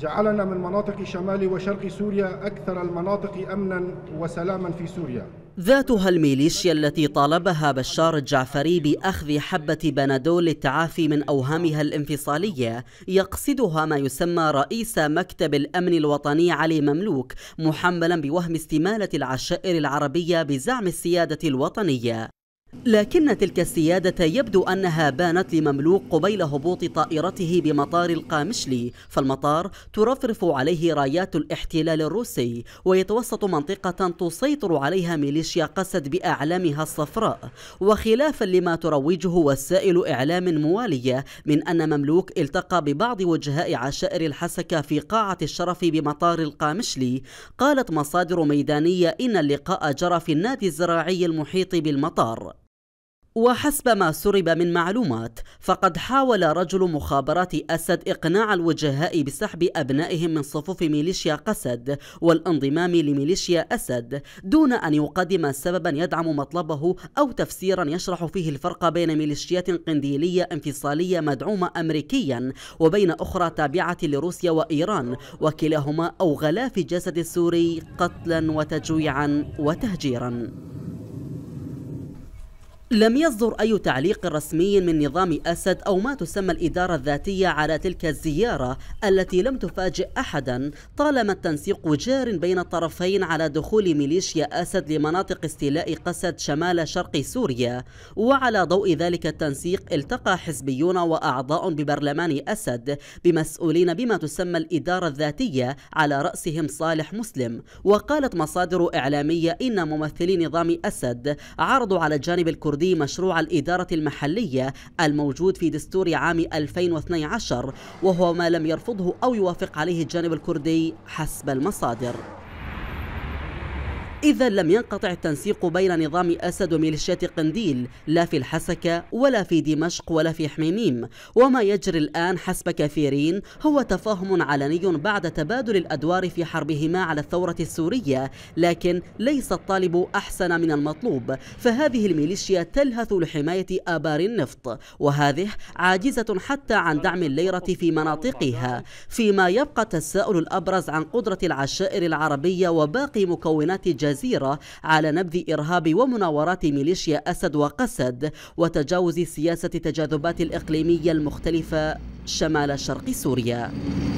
جعلنا من مناطق شمال وشرق سوريا أكثر المناطق أمنا وسلاما في سوريا ذاتها الميليشيا التي طالبها بشار الجعفري بأخذ حبة بنادول للتعافي من أوهامها الانفصالية يقصدها ما يسمى رئيس مكتب الأمن الوطني علي مملوك محملا بوهم استمالة العشائر العربية بزعم السيادة الوطنية لكن تلك السيادة يبدو أنها بانت لمملوك قبيل هبوط طائرته بمطار القامشلي فالمطار ترفرف عليه رايات الاحتلال الروسي ويتوسط منطقة تسيطر عليها ميليشيا قسد بأعلامها الصفراء وخلافا لما تروجه وسائل إعلام موالية من أن مملوك التقى ببعض وجهاء عشائر الحسكة في قاعة الشرف بمطار القامشلي قالت مصادر ميدانية إن اللقاء جرى في النادي الزراعي المحيط بالمطار وحسب ما سرب من معلومات فقد حاول رجل مخابرات أسد إقناع الوجهاء بسحب أبنائهم من صفوف ميليشيا قسد والانضمام لميليشيا أسد دون أن يقدم سببا يدعم مطلبه أو تفسيرا يشرح فيه الفرق بين ميليشيات قنديلية انفصالية مدعومة أمريكيا وبين أخرى تابعة لروسيا وإيران وكلاهما أوغلا في جسد السوري قتلا وتجويعا وتهجيرا لم يصدر أي تعليق رسمي من نظام أسد أو ما تسمى الإدارة الذاتية على تلك الزيارة التي لم تفاجئ أحدا طالما التنسيق جار بين الطرفين على دخول ميليشيا أسد لمناطق استيلاء قسد شمال شرق سوريا وعلى ضوء ذلك التنسيق التقى حزبيون وأعضاء ببرلمان أسد بمسؤولين بما تسمى الإدارة الذاتية على رأسهم صالح مسلم وقالت مصادر إعلامية إن ممثلي نظام أسد عرضوا على الجانب الكردي فرض مشروع الإدارة المحلية الموجود في دستور عام 2012 وهو ما لم يرفضه أو يوافق عليه الجانب الكردي حسب المصادر إذا لم ينقطع التنسيق بين نظام أسد وميليشيات قنديل لا في الحسكة ولا في دمشق ولا في حميميم وما يجري الآن حسب كثيرين هو تفاهم علني بعد تبادل الأدوار في حربهما على الثورة السورية لكن ليس الطالب أحسن من المطلوب فهذه الميليشيا تلهث لحماية آبار النفط وهذه عاجزة حتى عن دعم الليرة في مناطقها فيما يبقى التساؤل الأبرز عن قدرة العشائر العربية وباقي مكونات جديدة الجزيرة على نبذ إرهاب ومناورات ميليشيا أسد وقسد وتجاوز سياسة التجاذبات الإقليمية المختلفة شمال شرق سوريا